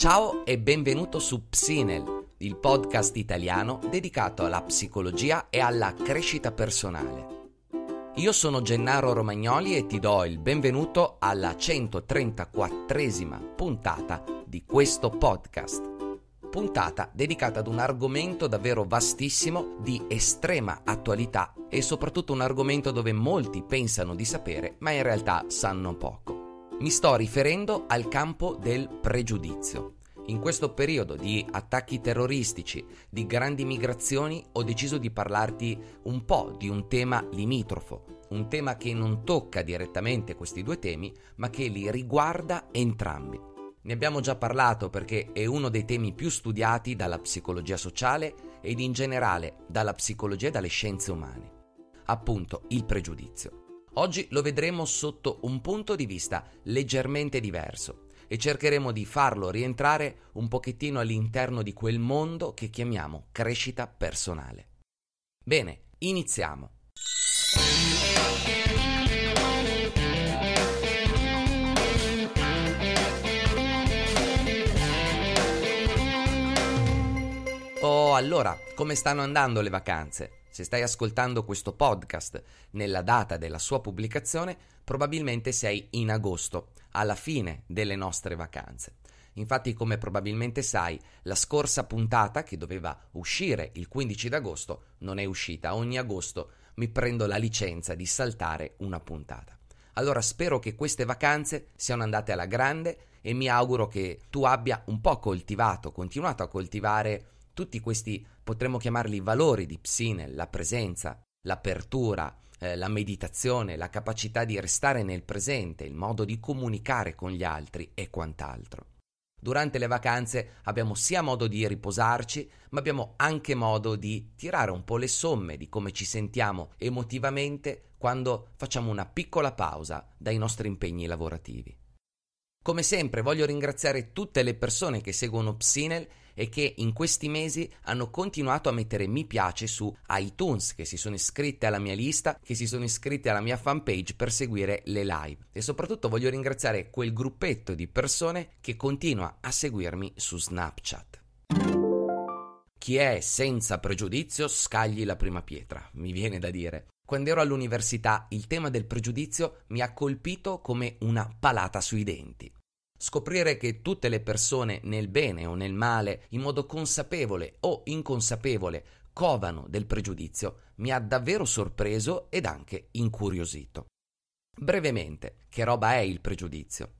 Ciao e benvenuto su Psinel, il podcast italiano dedicato alla psicologia e alla crescita personale. Io sono Gennaro Romagnoli e ti do il benvenuto alla 134esima puntata di questo podcast. Puntata dedicata ad un argomento davvero vastissimo, di estrema attualità e soprattutto un argomento dove molti pensano di sapere ma in realtà sanno poco. Mi sto riferendo al campo del pregiudizio. In questo periodo di attacchi terroristici, di grandi migrazioni, ho deciso di parlarti un po' di un tema limitrofo, un tema che non tocca direttamente questi due temi, ma che li riguarda entrambi. Ne abbiamo già parlato perché è uno dei temi più studiati dalla psicologia sociale ed in generale dalla psicologia e dalle scienze umane. Appunto, il pregiudizio. Oggi lo vedremo sotto un punto di vista leggermente diverso e cercheremo di farlo rientrare un pochettino all'interno di quel mondo che chiamiamo crescita personale. Bene, iniziamo. Oh, allora, come stanno andando le vacanze? Se stai ascoltando questo podcast nella data della sua pubblicazione, probabilmente sei in agosto, alla fine delle nostre vacanze. Infatti, come probabilmente sai, la scorsa puntata, che doveva uscire il 15 d'agosto, non è uscita. Ogni agosto mi prendo la licenza di saltare una puntata. Allora spero che queste vacanze siano andate alla grande e mi auguro che tu abbia un po' coltivato, continuato a coltivare tutti questi potremmo chiamarli valori di Psine, la presenza, l'apertura, eh, la meditazione, la capacità di restare nel presente, il modo di comunicare con gli altri e quant'altro. Durante le vacanze abbiamo sia modo di riposarci, ma abbiamo anche modo di tirare un po' le somme di come ci sentiamo emotivamente quando facciamo una piccola pausa dai nostri impegni lavorativi. Come sempre voglio ringraziare tutte le persone che seguono Psinel e che in questi mesi hanno continuato a mettere mi piace su iTunes, che si sono iscritte alla mia lista, che si sono iscritte alla mia fanpage per seguire le live. E soprattutto voglio ringraziare quel gruppetto di persone che continua a seguirmi su Snapchat. Chi è senza pregiudizio scagli la prima pietra, mi viene da dire. Quando ero all'università il tema del pregiudizio mi ha colpito come una palata sui denti. Scoprire che tutte le persone, nel bene o nel male, in modo consapevole o inconsapevole, covano del pregiudizio, mi ha davvero sorpreso ed anche incuriosito. Brevemente, che roba è il pregiudizio?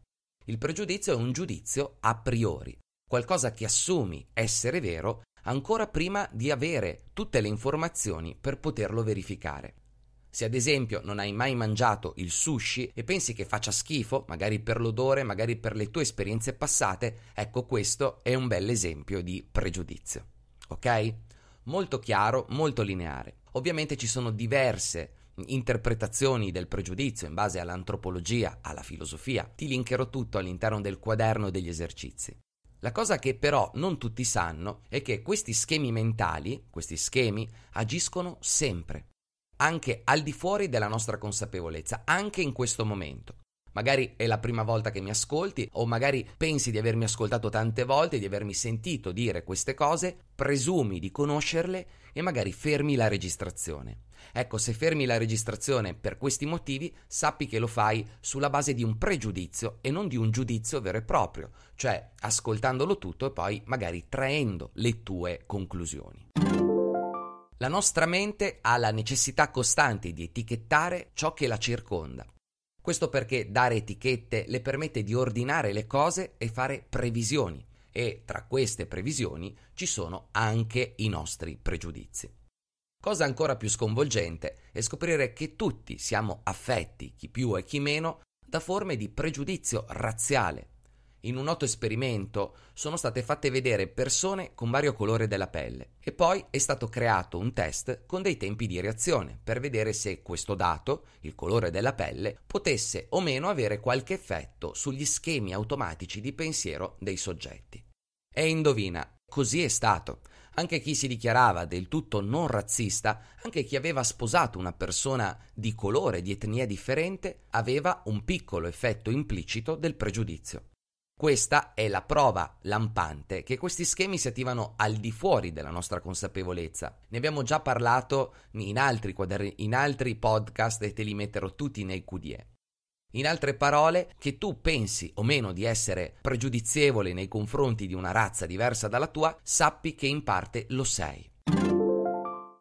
Il pregiudizio è un giudizio a priori, qualcosa che assumi essere vero ancora prima di avere tutte le informazioni per poterlo verificare. Se ad esempio non hai mai mangiato il sushi e pensi che faccia schifo, magari per l'odore, magari per le tue esperienze passate, ecco questo è un bel esempio di pregiudizio. Ok? Molto chiaro, molto lineare. Ovviamente ci sono diverse interpretazioni del pregiudizio in base all'antropologia, alla filosofia. Ti linkerò tutto all'interno del quaderno degli esercizi. La cosa che però non tutti sanno è che questi schemi mentali, questi schemi, agiscono sempre anche al di fuori della nostra consapevolezza, anche in questo momento. Magari è la prima volta che mi ascolti o magari pensi di avermi ascoltato tante volte, di avermi sentito dire queste cose, presumi di conoscerle e magari fermi la registrazione. Ecco, se fermi la registrazione per questi motivi, sappi che lo fai sulla base di un pregiudizio e non di un giudizio vero e proprio, cioè ascoltandolo tutto e poi magari traendo le tue conclusioni. La nostra mente ha la necessità costante di etichettare ciò che la circonda. Questo perché dare etichette le permette di ordinare le cose e fare previsioni, e tra queste previsioni ci sono anche i nostri pregiudizi. Cosa ancora più sconvolgente è scoprire che tutti siamo affetti, chi più e chi meno, da forme di pregiudizio razziale, in un noto esperimento sono state fatte vedere persone con vario colore della pelle e poi è stato creato un test con dei tempi di reazione per vedere se questo dato, il colore della pelle, potesse o meno avere qualche effetto sugli schemi automatici di pensiero dei soggetti. E indovina, così è stato. Anche chi si dichiarava del tutto non razzista, anche chi aveva sposato una persona di colore, di etnia differente, aveva un piccolo effetto implicito del pregiudizio. Questa è la prova lampante che questi schemi si attivano al di fuori della nostra consapevolezza. Ne abbiamo già parlato in altri, quadri, in altri podcast e te li metterò tutti nei QDE. In altre parole, che tu pensi o meno di essere pregiudizievole nei confronti di una razza diversa dalla tua, sappi che in parte lo sei.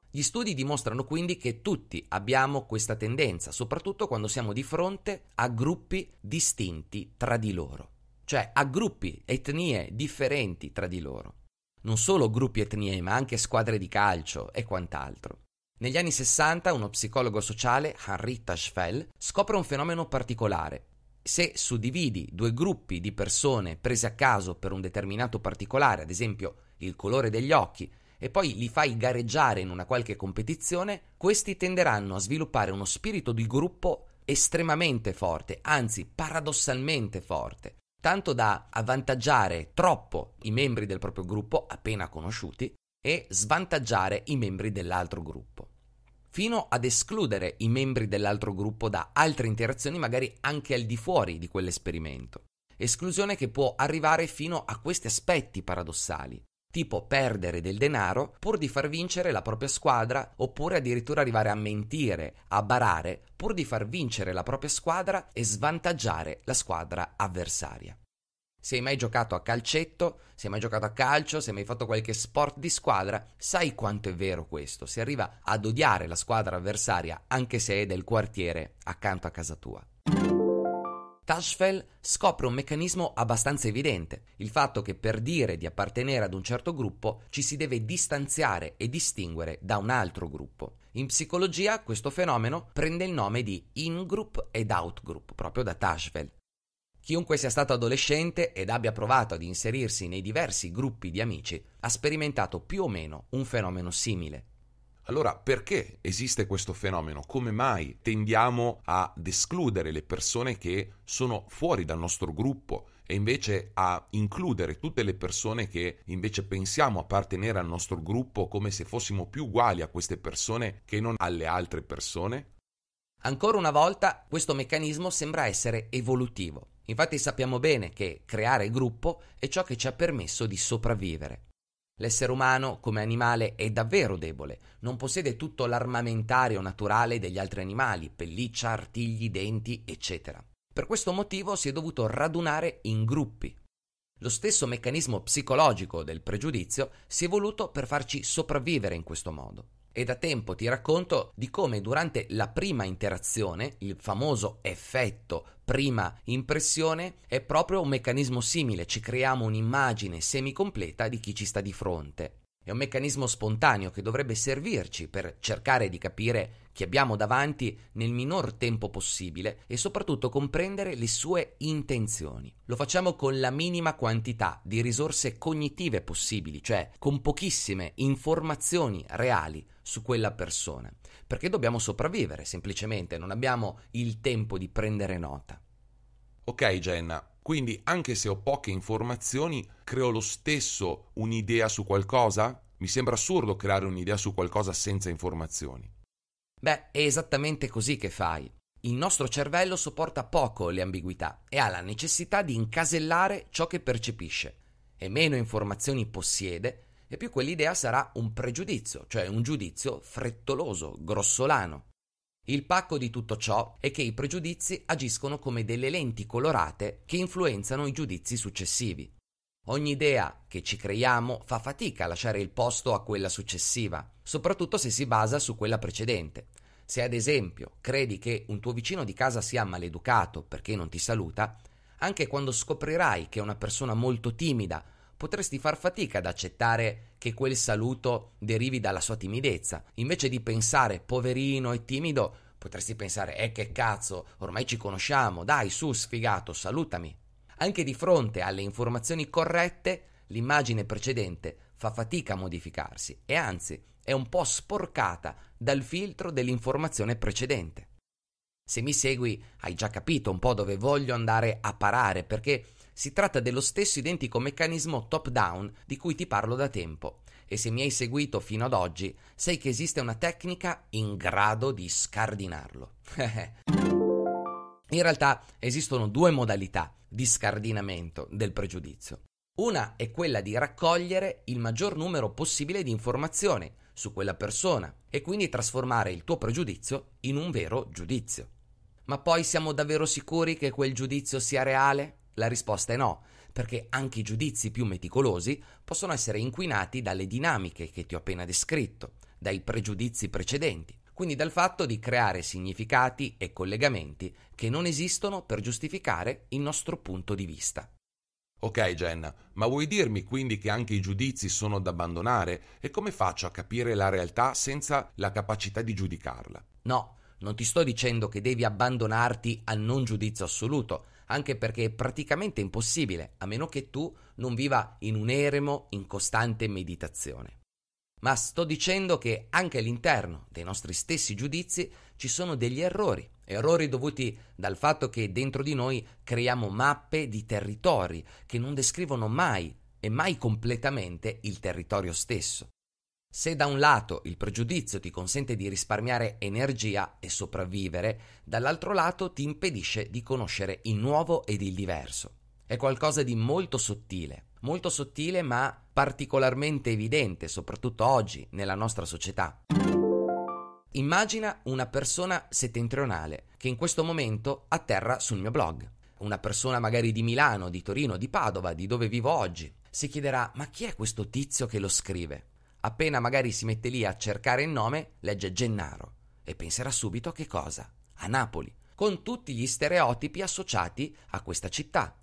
Gli studi dimostrano quindi che tutti abbiamo questa tendenza, soprattutto quando siamo di fronte a gruppi distinti tra di loro cioè a gruppi, etnie differenti tra di loro. Non solo gruppi etnie, ma anche squadre di calcio e quant'altro. Negli anni 60 uno psicologo sociale, Henri Tachfel, scopre un fenomeno particolare. Se suddividi due gruppi di persone prese a caso per un determinato particolare, ad esempio il colore degli occhi, e poi li fai gareggiare in una qualche competizione, questi tenderanno a sviluppare uno spirito di gruppo estremamente forte, anzi paradossalmente forte, tanto da avvantaggiare troppo i membri del proprio gruppo appena conosciuti e svantaggiare i membri dell'altro gruppo, fino ad escludere i membri dell'altro gruppo da altre interazioni magari anche al di fuori di quell'esperimento, esclusione che può arrivare fino a questi aspetti paradossali, tipo perdere del denaro pur di far vincere la propria squadra oppure addirittura arrivare a mentire, a barare pur di far vincere la propria squadra e svantaggiare la squadra avversaria. Se hai mai giocato a calcetto, se hai mai giocato a calcio, se hai mai fatto qualche sport di squadra, sai quanto è vero questo. Si arriva ad odiare la squadra avversaria anche se è del quartiere accanto a casa tua. Tashfell scopre un meccanismo abbastanza evidente, il fatto che per dire di appartenere ad un certo gruppo ci si deve distanziare e distinguere da un altro gruppo. In psicologia questo fenomeno prende il nome di in-group ed out-group, proprio da Tashfell. Chiunque sia stato adolescente ed abbia provato ad inserirsi nei diversi gruppi di amici ha sperimentato più o meno un fenomeno simile. Allora perché esiste questo fenomeno? Come mai tendiamo ad escludere le persone che sono fuori dal nostro gruppo? e invece a includere tutte le persone che invece pensiamo appartenere al nostro gruppo come se fossimo più uguali a queste persone che non alle altre persone? Ancora una volta questo meccanismo sembra essere evolutivo. Infatti sappiamo bene che creare gruppo è ciò che ci ha permesso di sopravvivere. L'essere umano, come animale, è davvero debole, non possiede tutto l'armamentario naturale degli altri animali, pelliccia, artigli, denti, eccetera. Per questo motivo si è dovuto radunare in gruppi. Lo stesso meccanismo psicologico del pregiudizio si è voluto per farci sopravvivere in questo modo e da tempo ti racconto di come durante la prima interazione, il famoso effetto prima impressione, è proprio un meccanismo simile, ci creiamo un'immagine semicompleta di chi ci sta di fronte. È un meccanismo spontaneo che dovrebbe servirci per cercare di capire che abbiamo davanti nel minor tempo possibile e soprattutto comprendere le sue intenzioni. Lo facciamo con la minima quantità di risorse cognitive possibili, cioè con pochissime informazioni reali su quella persona, perché dobbiamo sopravvivere semplicemente, non abbiamo il tempo di prendere nota. Ok Jenna, quindi anche se ho poche informazioni, creo lo stesso un'idea su qualcosa? Mi sembra assurdo creare un'idea su qualcosa senza informazioni. Beh, è esattamente così che fai. Il nostro cervello sopporta poco le ambiguità e ha la necessità di incasellare ciò che percepisce. E meno informazioni possiede, e più quell'idea sarà un pregiudizio, cioè un giudizio frettoloso, grossolano. Il pacco di tutto ciò è che i pregiudizi agiscono come delle lenti colorate che influenzano i giudizi successivi. Ogni idea che ci creiamo fa fatica a lasciare il posto a quella successiva, soprattutto se si basa su quella precedente. Se ad esempio credi che un tuo vicino di casa sia maleducato perché non ti saluta, anche quando scoprirai che è una persona molto timida, potresti far fatica ad accettare che quel saluto derivi dalla sua timidezza. Invece di pensare poverino e timido, potresti pensare eh che cazzo, ormai ci conosciamo, dai su sfigato, salutami. Anche di fronte alle informazioni corrette, l'immagine precedente fa fatica a modificarsi e anzi è un po' sporcata dal filtro dell'informazione precedente. Se mi segui hai già capito un po' dove voglio andare a parare perché si tratta dello stesso identico meccanismo top-down di cui ti parlo da tempo e se mi hai seguito fino ad oggi sai che esiste una tecnica in grado di scardinarlo. In realtà esistono due modalità di scardinamento del pregiudizio. Una è quella di raccogliere il maggior numero possibile di informazioni su quella persona e quindi trasformare il tuo pregiudizio in un vero giudizio. Ma poi siamo davvero sicuri che quel giudizio sia reale? La risposta è no, perché anche i giudizi più meticolosi possono essere inquinati dalle dinamiche che ti ho appena descritto, dai pregiudizi precedenti quindi dal fatto di creare significati e collegamenti che non esistono per giustificare il nostro punto di vista. Ok Jen, ma vuoi dirmi quindi che anche i giudizi sono da abbandonare? E come faccio a capire la realtà senza la capacità di giudicarla? No, non ti sto dicendo che devi abbandonarti al non giudizio assoluto, anche perché è praticamente impossibile, a meno che tu non viva in un eremo in costante meditazione. Ma sto dicendo che anche all'interno dei nostri stessi giudizi ci sono degli errori, errori dovuti dal fatto che dentro di noi creiamo mappe di territori che non descrivono mai e mai completamente il territorio stesso. Se da un lato il pregiudizio ti consente di risparmiare energia e sopravvivere, dall'altro lato ti impedisce di conoscere il nuovo ed il diverso. È qualcosa di molto sottile molto sottile ma particolarmente evidente, soprattutto oggi, nella nostra società. Immagina una persona settentrionale che in questo momento atterra sul mio blog. Una persona magari di Milano, di Torino, di Padova, di dove vivo oggi, si chiederà ma chi è questo tizio che lo scrive? Appena magari si mette lì a cercare il nome, legge Gennaro e penserà subito a che cosa? A Napoli, con tutti gli stereotipi associati a questa città.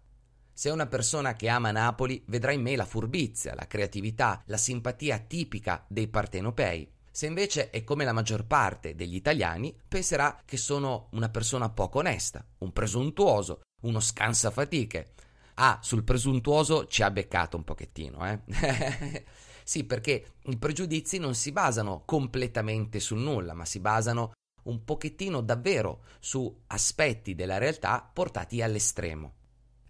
Se una persona che ama Napoli vedrà in me la furbizia, la creatività, la simpatia tipica dei partenopei. Se invece è come la maggior parte degli italiani, penserà che sono una persona poco onesta, un presuntuoso, uno scansafatiche. Ah, sul presuntuoso ci ha beccato un pochettino, eh? sì, perché i pregiudizi non si basano completamente sul nulla, ma si basano un pochettino davvero su aspetti della realtà portati all'estremo.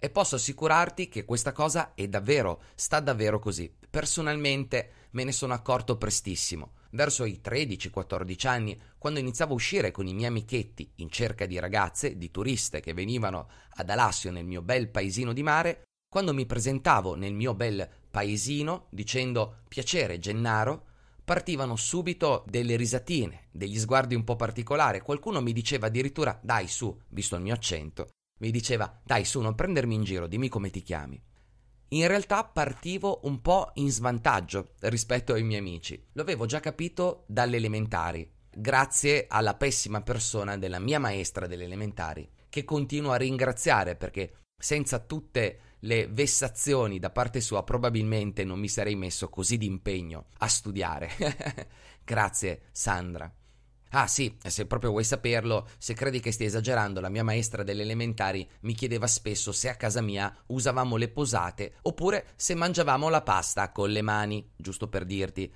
E posso assicurarti che questa cosa è davvero, sta davvero così. Personalmente me ne sono accorto prestissimo. Verso i 13-14 anni, quando iniziavo a uscire con i miei amichetti in cerca di ragazze, di turiste che venivano ad Alassio nel mio bel paesino di mare, quando mi presentavo nel mio bel paesino dicendo piacere Gennaro, partivano subito delle risatine, degli sguardi un po' particolari, qualcuno mi diceva addirittura dai su, visto il mio accento, mi diceva, dai su, non prendermi in giro, dimmi come ti chiami. In realtà partivo un po' in svantaggio rispetto ai miei amici. Lo avevo già capito dalle elementari, grazie alla pessima persona della mia maestra delle elementari, che continuo a ringraziare perché senza tutte le vessazioni da parte sua probabilmente non mi sarei messo così d'impegno a studiare. grazie Sandra. Ah sì, eh, se proprio vuoi saperlo, se credi che stia esagerando, la mia maestra delle elementari mi chiedeva spesso se a casa mia usavamo le posate oppure se mangiavamo la pasta con le mani, giusto per dirti.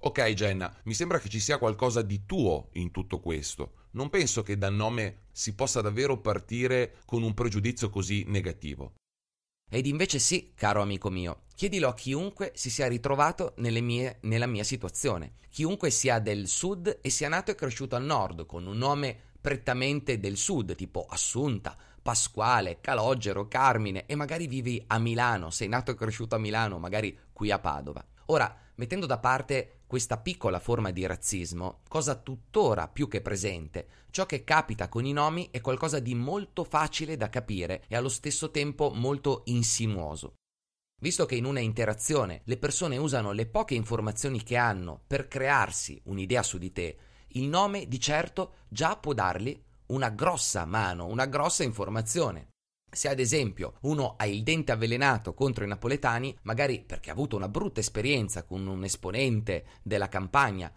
Ok Jenna, mi sembra che ci sia qualcosa di tuo in tutto questo. Non penso che dal nome si possa davvero partire con un pregiudizio così negativo. Ed invece sì, caro amico mio, chiedilo a chiunque si sia ritrovato mie, nella mia situazione, chiunque sia del sud e sia nato e cresciuto al nord, con un nome prettamente del sud, tipo Assunta, Pasquale, Calogero, Carmine, e magari vivi a Milano, sei nato e cresciuto a Milano, magari qui a Padova. Ora, mettendo da parte questa piccola forma di razzismo, cosa tuttora più che presente, ciò che capita con i nomi è qualcosa di molto facile da capire e allo stesso tempo molto insinuoso. Visto che in una interazione le persone usano le poche informazioni che hanno per crearsi un'idea su di te, il nome di certo già può dargli una grossa mano, una grossa informazione. Se ad esempio uno ha il dente avvelenato contro i napoletani, magari perché ha avuto una brutta esperienza con un esponente della campagna,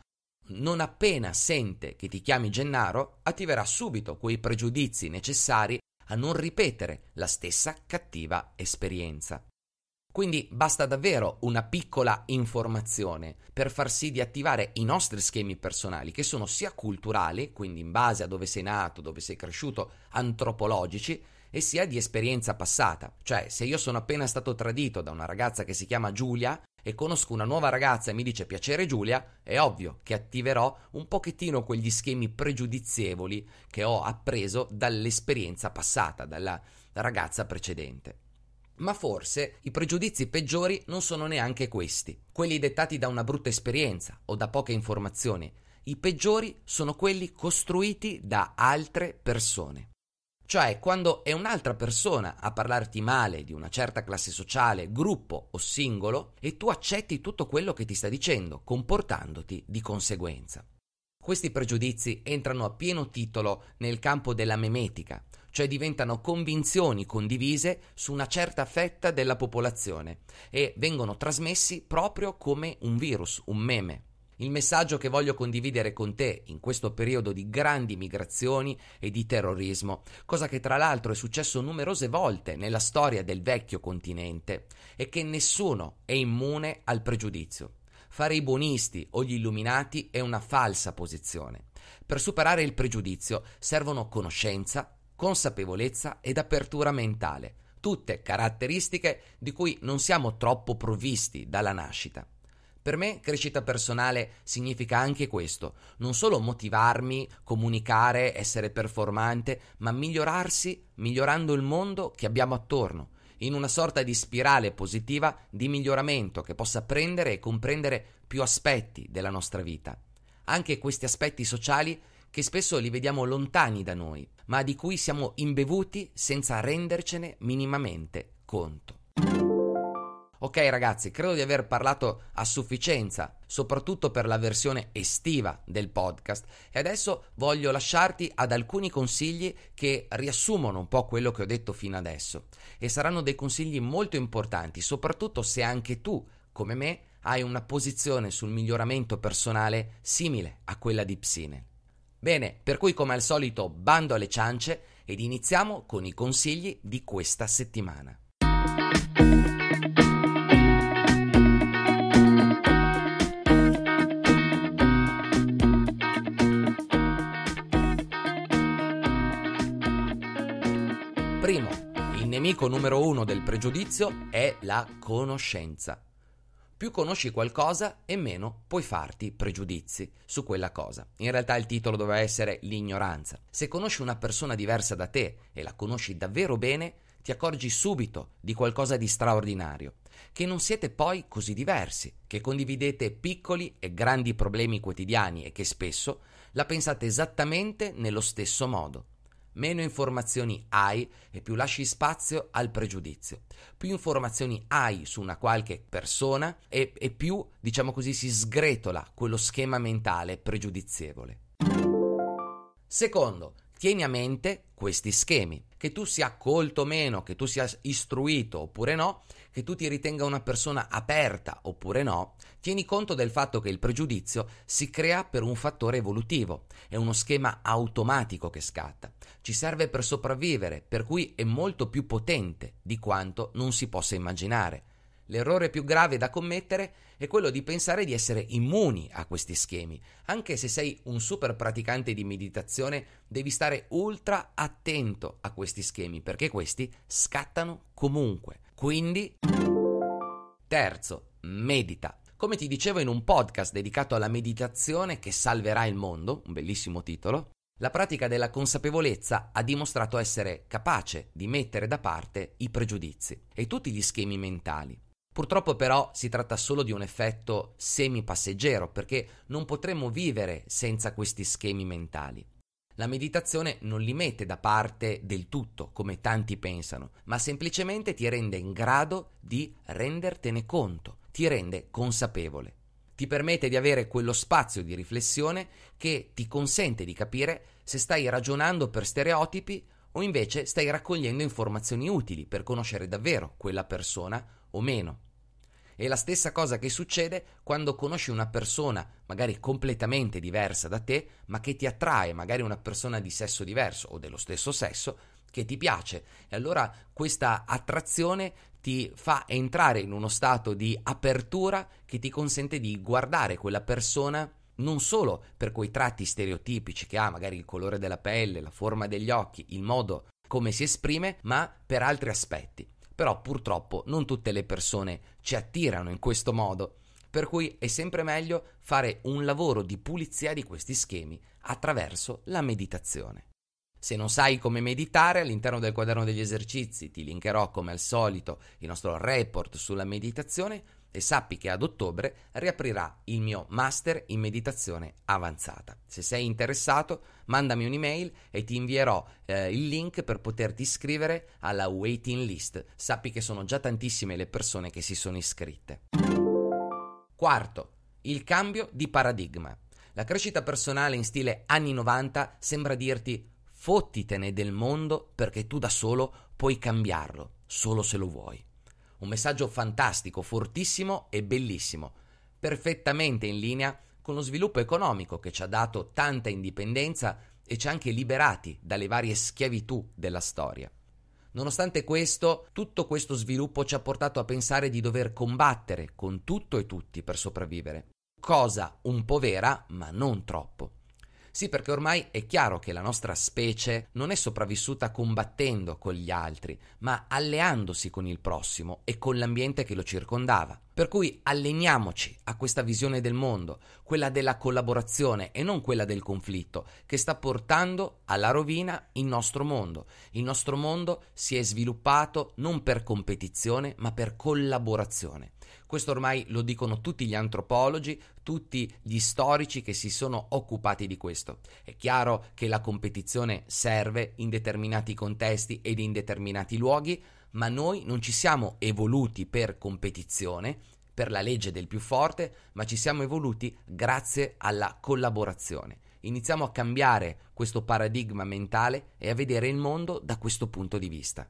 non appena sente che ti chiami Gennaro, attiverà subito quei pregiudizi necessari a non ripetere la stessa cattiva esperienza. Quindi basta davvero una piccola informazione per far sì di attivare i nostri schemi personali, che sono sia culturali, quindi in base a dove sei nato, dove sei cresciuto, antropologici, e sia di esperienza passata. Cioè, se io sono appena stato tradito da una ragazza che si chiama Giulia e conosco una nuova ragazza e mi dice piacere Giulia, è ovvio che attiverò un pochettino quegli schemi pregiudizievoli che ho appreso dall'esperienza passata, dalla ragazza precedente. Ma forse i pregiudizi peggiori non sono neanche questi, quelli dettati da una brutta esperienza o da poche informazioni. I peggiori sono quelli costruiti da altre persone. Cioè, quando è un'altra persona a parlarti male di una certa classe sociale, gruppo o singolo, e tu accetti tutto quello che ti sta dicendo, comportandoti di conseguenza. Questi pregiudizi entrano a pieno titolo nel campo della memetica, cioè diventano convinzioni condivise su una certa fetta della popolazione e vengono trasmessi proprio come un virus, un meme. Il messaggio che voglio condividere con te in questo periodo di grandi migrazioni e di terrorismo, cosa che tra l'altro è successo numerose volte nella storia del vecchio continente, è che nessuno è immune al pregiudizio. Fare i buonisti o gli illuminati è una falsa posizione. Per superare il pregiudizio servono conoscenza, consapevolezza ed apertura mentale, tutte caratteristiche di cui non siamo troppo provvisti dalla nascita. Per me crescita personale significa anche questo, non solo motivarmi, comunicare, essere performante, ma migliorarsi migliorando il mondo che abbiamo attorno, in una sorta di spirale positiva di miglioramento che possa prendere e comprendere più aspetti della nostra vita. Anche questi aspetti sociali che spesso li vediamo lontani da noi, ma di cui siamo imbevuti senza rendercene minimamente conto. Ok ragazzi, credo di aver parlato a sufficienza, soprattutto per la versione estiva del podcast e adesso voglio lasciarti ad alcuni consigli che riassumono un po' quello che ho detto fino adesso e saranno dei consigli molto importanti, soprattutto se anche tu, come me, hai una posizione sul miglioramento personale simile a quella di Psine. Bene, per cui come al solito bando alle ciance ed iniziamo con i consigli di questa settimana. Primo, il nemico numero uno del pregiudizio è la conoscenza. Più conosci qualcosa e meno puoi farti pregiudizi su quella cosa. In realtà il titolo doveva essere l'ignoranza. Se conosci una persona diversa da te e la conosci davvero bene, ti accorgi subito di qualcosa di straordinario, che non siete poi così diversi, che condividete piccoli e grandi problemi quotidiani e che spesso la pensate esattamente nello stesso modo. Meno informazioni hai e più lasci spazio al pregiudizio. Più informazioni hai su una qualche persona e, e più, diciamo così, si sgretola quello schema mentale pregiudizievole. Secondo, Tieni a mente questi schemi, che tu sia colto o meno, che tu sia istruito oppure no, che tu ti ritenga una persona aperta oppure no, tieni conto del fatto che il pregiudizio si crea per un fattore evolutivo, è uno schema automatico che scatta, ci serve per sopravvivere, per cui è molto più potente di quanto non si possa immaginare. L'errore più grave da commettere è quello di pensare di essere immuni a questi schemi. Anche se sei un super praticante di meditazione, devi stare ultra attento a questi schemi perché questi scattano comunque. Quindi, terzo, medita. Come ti dicevo in un podcast dedicato alla meditazione che salverà il mondo, un bellissimo titolo, la pratica della consapevolezza ha dimostrato essere capace di mettere da parte i pregiudizi e tutti gli schemi mentali. Purtroppo però si tratta solo di un effetto semi-passeggero perché non potremmo vivere senza questi schemi mentali. La meditazione non li mette da parte del tutto, come tanti pensano, ma semplicemente ti rende in grado di rendertene conto, ti rende consapevole. Ti permette di avere quello spazio di riflessione che ti consente di capire se stai ragionando per stereotipi o invece stai raccogliendo informazioni utili per conoscere davvero quella persona o meno. È la stessa cosa che succede quando conosci una persona magari completamente diversa da te, ma che ti attrae, magari una persona di sesso diverso o dello stesso sesso che ti piace. E allora questa attrazione ti fa entrare in uno stato di apertura che ti consente di guardare quella persona non solo per quei tratti stereotipici che ha, magari il colore della pelle, la forma degli occhi, il modo come si esprime, ma per altri aspetti però purtroppo non tutte le persone ci attirano in questo modo, per cui è sempre meglio fare un lavoro di pulizia di questi schemi attraverso la meditazione. Se non sai come meditare, all'interno del quaderno degli esercizi ti linkerò come al solito il nostro report sulla meditazione e sappi che ad ottobre riaprirà il mio master in meditazione avanzata. Se sei interessato, mandami un'email e ti invierò eh, il link per poterti iscrivere alla waiting list. Sappi che sono già tantissime le persone che si sono iscritte. Quarto, il cambio di paradigma. La crescita personale in stile anni 90 sembra dirti fottitene del mondo perché tu da solo puoi cambiarlo, solo se lo vuoi. Un messaggio fantastico, fortissimo e bellissimo, perfettamente in linea con lo sviluppo economico che ci ha dato tanta indipendenza e ci ha anche liberati dalle varie schiavitù della storia. Nonostante questo, tutto questo sviluppo ci ha portato a pensare di dover combattere con tutto e tutti per sopravvivere, cosa un po' vera, ma non troppo. Sì, perché ormai è chiaro che la nostra specie non è sopravvissuta combattendo con gli altri, ma alleandosi con il prossimo e con l'ambiente che lo circondava. Per cui alleniamoci a questa visione del mondo, quella della collaborazione e non quella del conflitto, che sta portando alla rovina il nostro mondo. Il nostro mondo si è sviluppato non per competizione, ma per collaborazione. Questo ormai lo dicono tutti gli antropologi, tutti gli storici che si sono occupati di questo. È chiaro che la competizione serve in determinati contesti ed in determinati luoghi, ma noi non ci siamo evoluti per competizione, per la legge del più forte, ma ci siamo evoluti grazie alla collaborazione. Iniziamo a cambiare questo paradigma mentale e a vedere il mondo da questo punto di vista.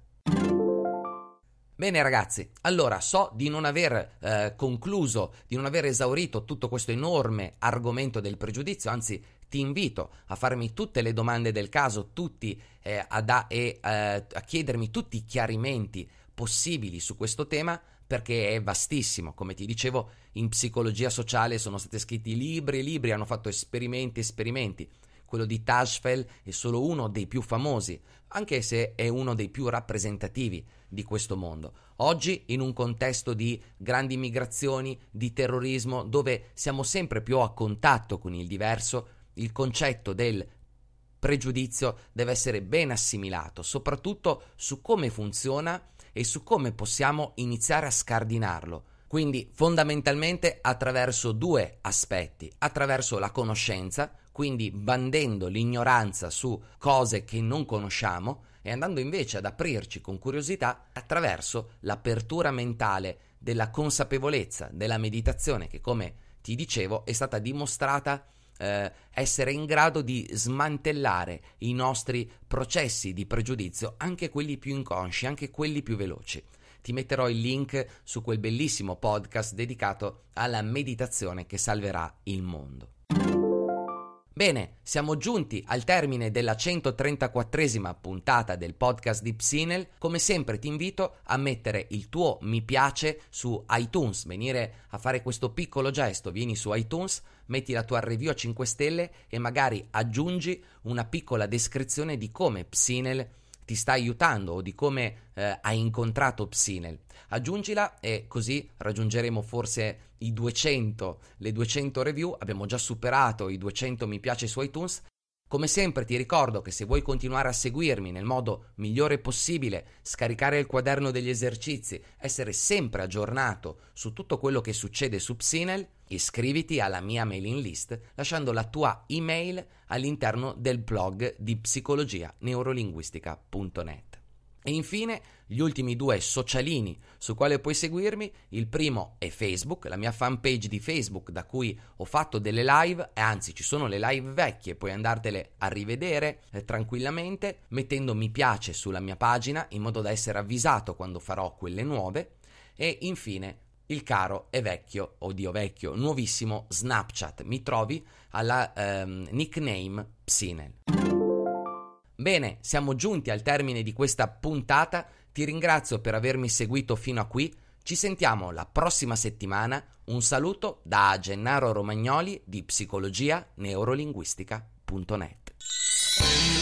Bene ragazzi, allora so di non aver eh, concluso, di non aver esaurito tutto questo enorme argomento del pregiudizio, anzi ti invito a farmi tutte le domande del caso, tutti, eh, da, e eh, a chiedermi tutti i chiarimenti possibili su questo tema perché è vastissimo, come ti dicevo, in psicologia sociale sono stati scritti libri e libri, hanno fatto esperimenti e esperimenti quello di Tashfell è solo uno dei più famosi, anche se è uno dei più rappresentativi di questo mondo. Oggi, in un contesto di grandi migrazioni, di terrorismo, dove siamo sempre più a contatto con il diverso, il concetto del pregiudizio deve essere ben assimilato, soprattutto su come funziona e su come possiamo iniziare a scardinarlo. Quindi fondamentalmente attraverso due aspetti, attraverso la conoscenza, quindi bandendo l'ignoranza su cose che non conosciamo e andando invece ad aprirci con curiosità attraverso l'apertura mentale della consapevolezza, della meditazione che come ti dicevo è stata dimostrata eh, essere in grado di smantellare i nostri processi di pregiudizio, anche quelli più inconsci, anche quelli più veloci. Ti metterò il link su quel bellissimo podcast dedicato alla meditazione che salverà il mondo. Bene, siamo giunti al termine della 134esima puntata del podcast di Psinel. Come sempre ti invito a mettere il tuo mi piace su iTunes, venire a fare questo piccolo gesto, vieni su iTunes, metti la tua review a 5 stelle e magari aggiungi una piccola descrizione di come Psinel ti sta aiutando o di come eh, hai incontrato Psinel. Aggiungila e così raggiungeremo forse i 200, le 200 review, abbiamo già superato i 200 mi piace su iTunes come sempre ti ricordo che se vuoi continuare a seguirmi nel modo migliore possibile, scaricare il quaderno degli esercizi, essere sempre aggiornato su tutto quello che succede su Psinel, iscriviti alla mia mailing list lasciando la tua email all'interno del blog di psicologia neurolinguistica.net. E infine gli ultimi due socialini su quale puoi seguirmi, il primo è Facebook, la mia fanpage di Facebook da cui ho fatto delle live, e anzi ci sono le live vecchie, puoi andartele a rivedere eh, tranquillamente mettendo mi piace sulla mia pagina in modo da essere avvisato quando farò quelle nuove e infine il caro e vecchio, oddio vecchio, nuovissimo Snapchat, mi trovi alla ehm, nickname Psinel. Bene, siamo giunti al termine di questa puntata, ti ringrazio per avermi seguito fino a qui, ci sentiamo la prossima settimana, un saluto da Gennaro Romagnoli di psicologia neurolinguistica.net.